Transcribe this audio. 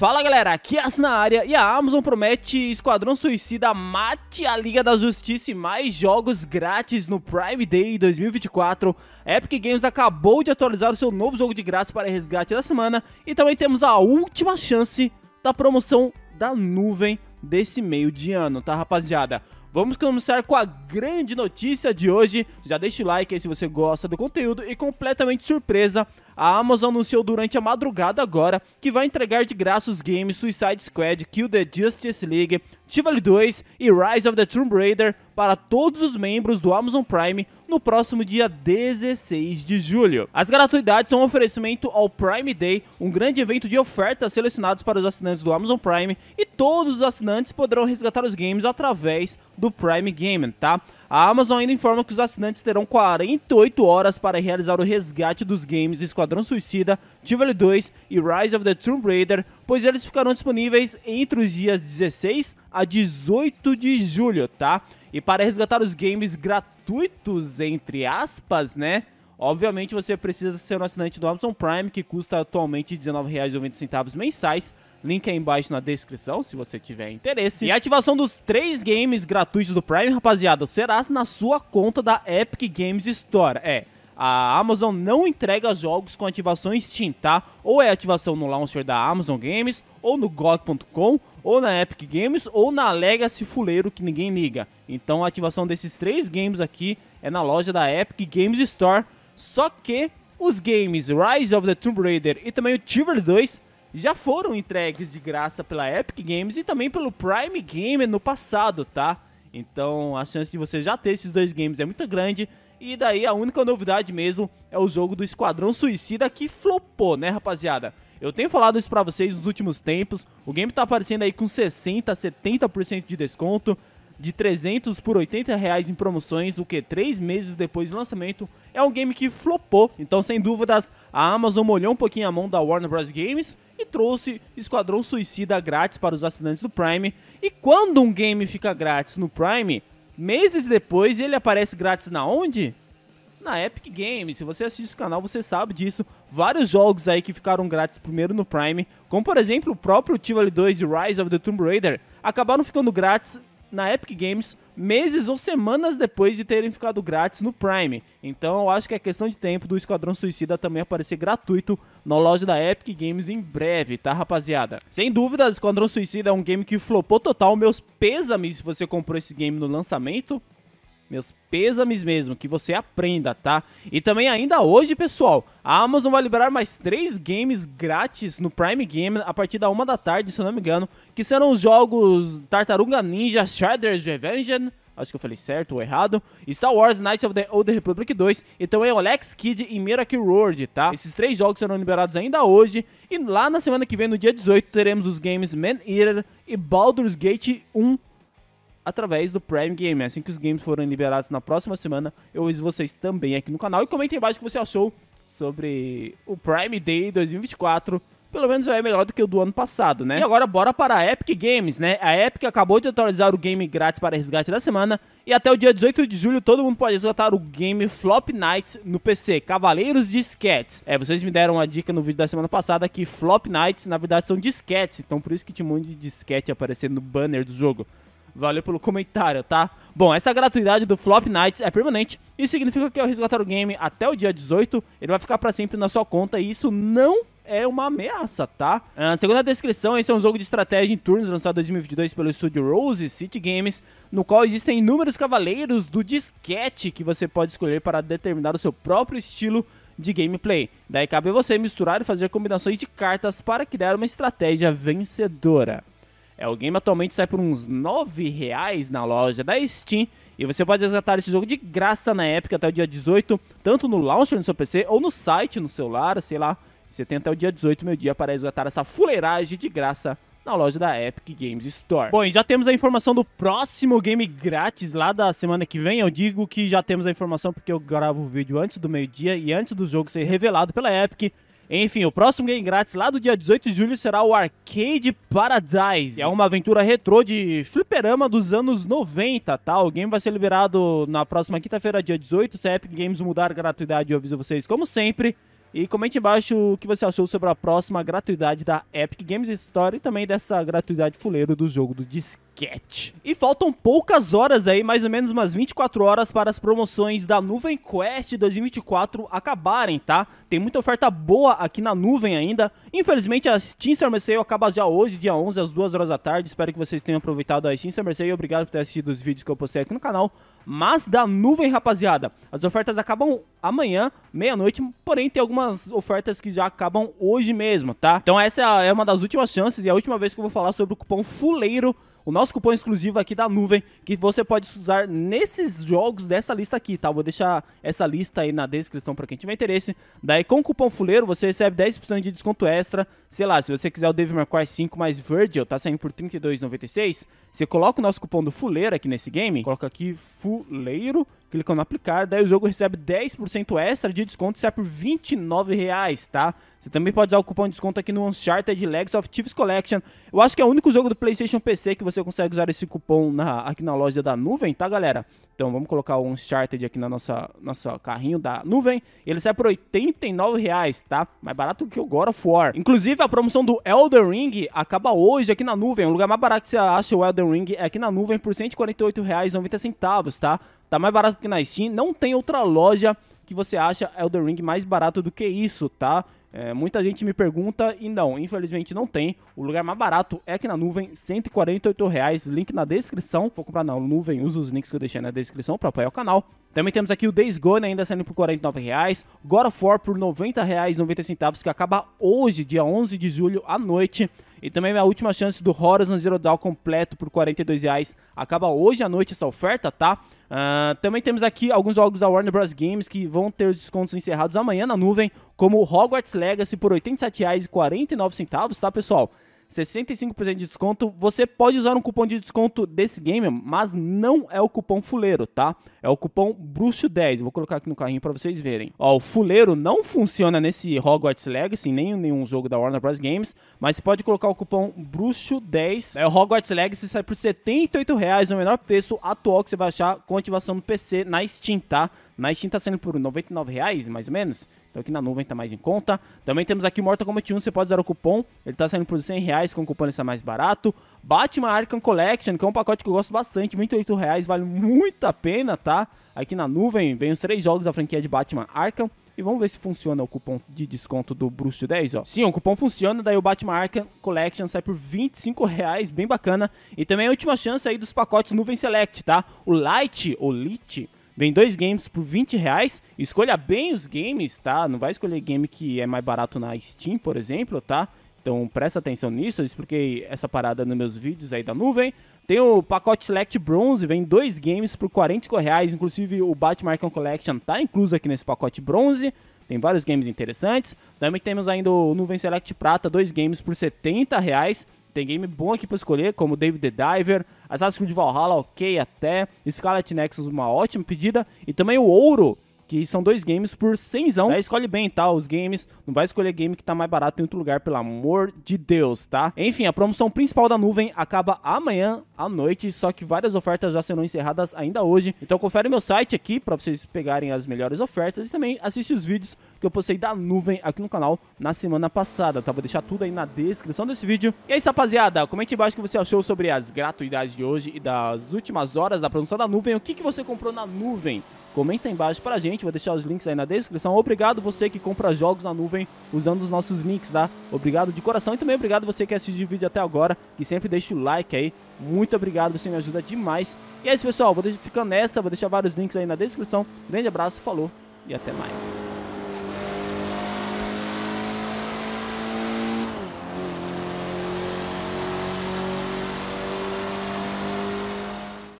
Fala galera, aqui é na área e a Amazon promete Esquadrão Suicida mate a Liga da Justiça e mais jogos grátis no Prime Day 2024. Epic Games acabou de atualizar o seu novo jogo de graça para resgate da semana e também temos a última chance da promoção da nuvem desse meio de ano, tá rapaziada? Vamos começar com a grande notícia de hoje. Já deixa o like aí se você gosta do conteúdo e completamente surpresa, a Amazon anunciou durante a madrugada agora que vai entregar de graça os games Suicide Squad, Kill the Justice League, Tivoli 2 e Rise of the Tomb Raider para todos os membros do Amazon Prime no próximo dia 16 de julho. As gratuidades são um oferecimento ao Prime Day, um grande evento de ofertas selecionados para os assinantes do Amazon Prime, e todos os assinantes poderão resgatar os games através do Prime Gaming, tá? A Amazon ainda informa que os assinantes terão 48 horas para realizar o resgate dos games Esquadrão Suicida, Tivoli 2 e Rise of the Tomb Raider, pois eles ficarão disponíveis entre os dias 16 a 18 de julho, tá? E para resgatar os games gratuitos, entre aspas, né? Obviamente você precisa ser um assinante do Amazon Prime, que custa atualmente R$19,90 mensais. Link aí embaixo na descrição, se você tiver interesse. E a ativação dos três games gratuitos do Prime, rapaziada, será na sua conta da Epic Games Store. É, a Amazon não entrega jogos com ativação Steam, tá? Ou é ativação no launcher da Amazon Games, ou no GOG.com, ou na Epic Games, ou na Legacy Fuleiro que ninguém liga. Então a ativação desses três games aqui é na loja da Epic Games Store só que os games Rise of the Tomb Raider e também o Tiver 2 já foram entregues de graça pela Epic Games e também pelo Prime Gamer no passado, tá? Então a chance de você já ter esses dois games é muito grande. E daí a única novidade mesmo é o jogo do Esquadrão Suicida que flopou, né, rapaziada? Eu tenho falado isso pra vocês nos últimos tempos. O game tá aparecendo aí com 60%, 70% de desconto de 300 por 80 reais em promoções, o que três meses depois do lançamento é um game que flopou. Então, sem dúvidas, a Amazon molhou um pouquinho a mão da Warner Bros. Games e trouxe Esquadrão Suicida grátis para os assinantes do Prime. E quando um game fica grátis no Prime, meses depois ele aparece grátis na onde? Na Epic Games, se você assiste o canal você sabe disso, vários jogos aí que ficaram grátis primeiro no Prime, como por exemplo o próprio Tivoli 2 e Rise of the Tomb Raider, acabaram ficando grátis na Epic Games meses ou semanas depois de terem ficado grátis no Prime. Então eu acho que é questão de tempo do Esquadrão Suicida também aparecer gratuito na loja da Epic Games em breve, tá, rapaziada? Sem dúvida, Esquadrão Suicida é um game que flopou total. Meus pêsames se você comprou esse game no lançamento. Meus pêsames mesmo, que você aprenda, tá? E também ainda hoje, pessoal, a Amazon vai liberar mais três games grátis no Prime Game a partir da uma da tarde, se eu não me engano, que serão os jogos Tartaruga Ninja Shredder's Revenge, acho que eu falei certo ou errado, Star Wars Knights of the Old Republic 2, então é Alex Kidd e Miracle World, tá? Esses três jogos serão liberados ainda hoje, e lá na semana que vem, no dia 18, teremos os games Man-Eater e Baldur's Gate 1 através do Prime Game. É assim que os games forem liberados na próxima semana, eu uso vocês também aqui no canal. E comentem embaixo o que você achou sobre o Prime Day 2024. Pelo menos é melhor do que o do ano passado, né? E agora bora para a Epic Games, né? A Epic acabou de atualizar o game grátis para resgate da semana e até o dia 18 de julho todo mundo pode resgatar o game Flop Nights no PC, Cavaleiros Disquetes. É, vocês me deram a dica no vídeo da semana passada que Flop Nights na verdade são disquetes, então por isso que tinha um monte de disquete aparecendo no banner do jogo. Valeu pelo comentário, tá? Bom, essa gratuidade do Flop Nights é permanente e significa que o Resgatar o Game até o dia 18 ele vai ficar para sempre na sua conta e isso não é uma ameaça, tá? Uh, segundo a descrição, esse é um jogo de estratégia em turnos lançado em 2022 pelo estúdio Rose City Games, no qual existem inúmeros cavaleiros do disquete que você pode escolher para determinar o seu próprio estilo de gameplay. Daí cabe a você misturar e fazer combinações de cartas para criar uma estratégia vencedora. É, o game atualmente sai por uns 9 reais na loja da Steam e você pode resgatar esse jogo de graça na Epic até o dia 18, tanto no launcher no seu PC ou no site no celular, sei lá. Você tem até o dia 18, meu dia, para resgatar essa fuleiragem de graça na loja da Epic Games Store. Bom, e já temos a informação do próximo game grátis lá da semana que vem. Eu digo que já temos a informação porque eu gravo o vídeo antes do meio-dia e antes do jogo ser revelado pela Epic. Enfim, o próximo game grátis lá do dia 18 de julho será o Arcade Paradise. É uma aventura retrô de fliperama dos anos 90, tá? O game vai ser liberado na próxima quinta-feira, dia 18, se a Epic Games mudar a gratuidade, eu aviso vocês como sempre. E comente embaixo o que você achou sobre a próxima gratuidade da Epic Games Store e também dessa gratuidade fuleiro do jogo do disquete. E faltam poucas horas aí, mais ou menos umas 24 horas para as promoções da Nuvem Quest 2024 acabarem, tá? Tem muita oferta boa aqui na nuvem ainda. Infelizmente a Steam Summer Sale acaba já hoje, dia 11, às 2 horas da tarde. Espero que vocês tenham aproveitado a Steam Summer Sale. Obrigado por ter assistido os vídeos que eu postei aqui no canal. Mas da nuvem, rapaziada, as ofertas acabam amanhã, meia-noite, porém tem algumas ofertas que já acabam hoje mesmo, tá? Então essa é, é uma das últimas chances e é a última vez que eu vou falar sobre o cupom FULEIRO o nosso cupom exclusivo aqui da nuvem, que você pode usar nesses jogos dessa lista aqui, tá? Vou deixar essa lista aí na descrição para quem tiver interesse. Daí, com o cupom fuleiro, você recebe 10% de desconto extra. Sei lá, se você quiser o Devil May Cry 5 mais Virgil, tá saindo por R$32,96. Você coloca o nosso cupom do fuleiro aqui nesse game, coloca aqui fuleiro Clicam no aplicar, daí o jogo recebe 10% extra de desconto e sai por 29 reais, tá? Você também pode usar o cupom de desconto aqui no Uncharted Legacy of Thieves Collection. Eu acho que é o único jogo do PlayStation PC que você consegue usar esse cupom na, aqui na loja da nuvem, tá, galera? Então vamos colocar o Uncharted aqui na nossa, nossa carrinho da nuvem. Ele sai por 89 reais, tá? Mais barato que o God of War. Inclusive a promoção do Elden Ring acaba hoje aqui na nuvem. O lugar mais barato que você acha o Elden Ring é aqui na nuvem por R$148,90, reais centavos, tá? Tá mais barato que na Steam. Não tem outra loja que você acha Elden Ring mais barato do que isso, tá? É, muita gente me pergunta e não, infelizmente não tem. O lugar mais barato é aqui na nuvem, R$ reais Link na descrição. Vou comprar na nuvem, usa os links que eu deixei na descrição para apoiar o canal. Também temos aqui o Days Gone ainda saindo por R$ 49,00. God of War por R$ centavos que acaba hoje, dia 11 de julho, à noite. E também a última chance do Horizon Zero Dawn completo por R$ reais Acaba hoje à noite essa oferta, tá? Uh, também temos aqui alguns jogos da Warner Bros. Games que vão ter os descontos encerrados amanhã na nuvem, como Hogwarts Legacy por R$ 87,49, tá, pessoal? 65% de desconto. Você pode usar um cupom de desconto desse game, mas não é o cupom fuleiro, tá? É o cupom bruxo10. Vou colocar aqui no carrinho para vocês verem. Ó, o fuleiro não funciona nesse Hogwarts Legacy, nem em nenhum jogo da Warner Bros Games, mas você pode colocar o cupom bruxo10. É o Hogwarts Legacy sai por R$ 78,00, o menor preço atual que você vai achar com ativação no PC na Steam, tá? Na Steam tá saindo por R$ 99,00, mais ou menos. Então aqui na nuvem tá mais em conta. Também temos aqui Mortal Kombat 1, você pode usar o cupom. Ele tá saindo por 100 reais, com o cupom ele está mais barato. Batman Arkham Collection, que é um pacote que eu gosto bastante, 28 reais, vale muito a pena, tá? Aqui na nuvem vem os três jogos da franquia de Batman Arkham. E vamos ver se funciona o cupom de desconto do Bruce de 10, ó. Sim, o cupom funciona, daí o Batman Arkham Collection sai por 25 reais, bem bacana. E também a última chance aí dos pacotes Nuvem Select, tá? O Light, ou Lite, Vem dois games por 20 reais. Escolha bem os games, tá? Não vai escolher game que é mais barato na Steam, por exemplo, tá? Então presta atenção nisso. Eu expliquei essa parada nos meus vídeos aí da nuvem. Tem o pacote Select Bronze, vem dois games por 45 reais. Inclusive o Batman Arkham Collection tá incluso aqui nesse pacote bronze. Tem vários games interessantes. Também temos ainda o Nuvem Select Prata, dois games por 70 reais. Tem game bom aqui para escolher, como David the Diver, Assassin's Creed Valhalla, ok até, Scarlet Nexus, uma ótima pedida, e também o ouro, que são dois games por 100zão. Né? Escolhe bem, tá? Os games. Não vai escolher game que tá mais barato em outro lugar, pelo amor de Deus, tá? Enfim, a promoção principal da nuvem acaba amanhã à noite, só que várias ofertas já serão encerradas ainda hoje. Então confere meu site aqui para vocês pegarem as melhores ofertas e também assiste os vídeos que eu postei da nuvem aqui no canal na semana passada, tá? Vou deixar tudo aí na descrição desse vídeo. E é isso, rapaziada. Comente embaixo o que você achou sobre as gratuidades de hoje e das últimas horas da promoção da nuvem. O que, que você comprou na nuvem? Comenta aí embaixo pra gente, vou deixar os links aí na descrição. Obrigado você que compra jogos na nuvem usando os nossos links, tá? Obrigado de coração e também obrigado você que assiste o vídeo até agora, que sempre deixa o like aí. Muito obrigado, você me ajuda demais. E é isso, pessoal. Vou ficando nessa, vou deixar vários links aí na descrição. Grande abraço, falou e até mais.